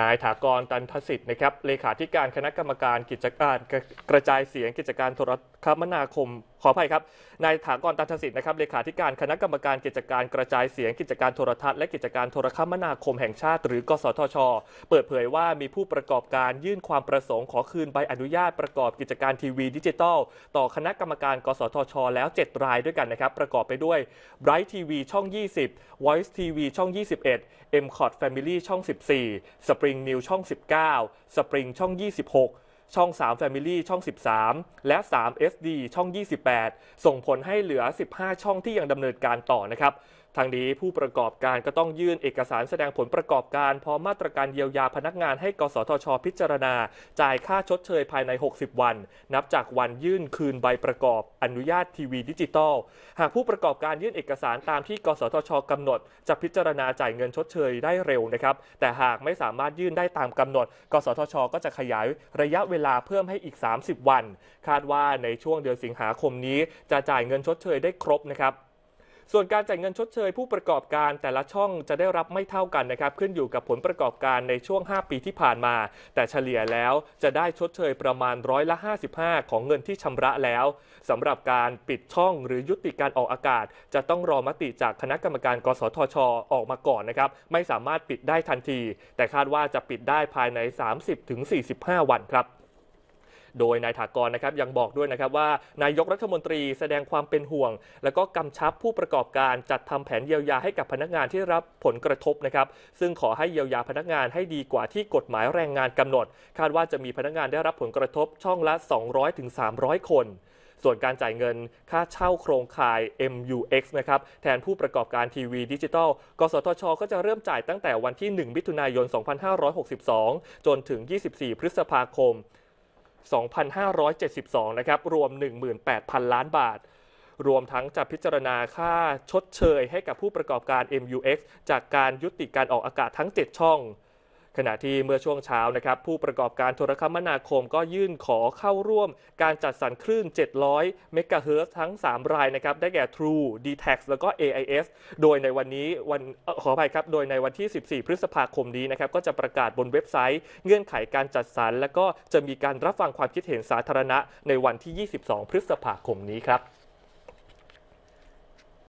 นายถากรตันทสิทธิ์นะครับเลขาธิการคณะกรรมการกิจการกระจายเสียงกิจการโทรคมนาคมขออภัยครับ นายถากรตันทศิษย์นะครับเลขาธิการคณะกรรมการกิจการกระจายเสียงกิจการโทรทัศน์และกิจการโทรคมนาคมแห่งชาติหรือกสทช เปิดเผยว่ามีผู้ประกอบการยื่นความประสงค์ขอคืนใบอนุญาตประกอบกิจการทีวีดิจิตอลต่อคณะกรรมการกสทช แล้ว 7 รายด้วยกันนะครับประกอบไปด้วย Bright TV ช่อง20 Voice TV ช่อง 21 m c o t Family ช่อง 14 Spring New ช่อง19 Spring ช่อง26ช่อง 3 Family ช่อง 13 และ 3 SD ช่อง 28 ส่งผลให้เหลือ 15 ช่องที่ยังดำเนินการต่อนะครับทางนี้ผู้ประกอบการก็ต้องยื่นเอกสารแสดงผลประกอบการพร้อมมาตรการเยียวยาพนักงานให้ กสทช พิจารณาจ่ายค่าชดเชยภายใน 60 วัน นับจากวันยื่นคืนใบประกอบอนุญาตทีวีดิจิตอลหากผู้ประกอบการยื่นเอกสารตามที่ กสทชกำหนด จะพิจารณาจ่ายเงินชดเชยได้เร็วนะครับแต่หากไม่สามารถยื่นได้ตามกำหนด กสทช ก็จะขยายระยะเวลาเพิ่มให้อีก 30 วัน คาดว่าในช่วงเดือนสิงหาคมนี้จะจ่ายเงินชดเชยได้ครบนะครับส่วนการจ่ายเงินชดเชยผู้ประกอบการแต่ละช่องจะได้รับไม่เท่ากันนะครับ ขึ้นอยู่กับผลประกอบการในช่วง 5 ปีที่ผ่านมา แต่เฉลี่ยแล้วจะได้ชดเชยประมาณร้อยละ 55 ของเงินที่ชำระแล้วสำหรับการปิดช่องหรือยุติการออกอากาศ จะต้องรอมติจากคณะกรรมการ กสทช ออกมาก่อนนะครับไม่สามารถปิดได้ทันที แต่คาดว่าจะปิดได้ภายใน 30-45 วันครับโดยนายถากรนะครับยังบอกด้วยนะครับว่า นายกรัฐมนตรีแสดงความเป็นห่วง แล้วก็กำชับผู้ประกอบการจัดทำแผนเยียวยาให้กับพนักงานที่รับผลกระทบนะครับซึ่งขอให้เยียวยาพนักงานให้ดีกว่าที่กฎหมายแรงงานกำหนด คาดว่าจะมีพนักงานได้รับผลกระทบช่องละ 200-300 คน ส่วนการจ่ายเงิน ค่าเช่าโครงข่าย MUX นะครับแทนผู้ประกอบการทีวีดิจิทัลกสทชก็จะเริ่มจ่ายตั้งแต่วันที่1มิถุนายน 2562จนถึง24พฤษภาคม2572 นะครับ รวม 18,000 ล้านบาท รวมทั้งจะพิจารณาค่าชดเชยให้กับผู้ประกอบการ MUX จากการยุติการออกอากาศทั้ง 7 ช่องขณะที่เมื่อช่วงเช้านะครับผู้ประกอบการโทรคมนาคมก็ยื่นขอเข้าร่วมการจัดสรรคลื่น 700เมกะเฮิร์ทั้ง 3 รายนะครับได้แก่ True d t a x แล้วก็ AIS โดยในวันนี้วันขออภัยครับโดยในวันที่ 14 พฤษภาคมนี้นะครับก็จะประกาศบนเว็บไซต์ เงื่อนไขการจัดสรรแล้วก็จะมีการรับฟังความคิดเห็นสาธารณะในวันที่ 22 พฤษภาคมนี้ครับ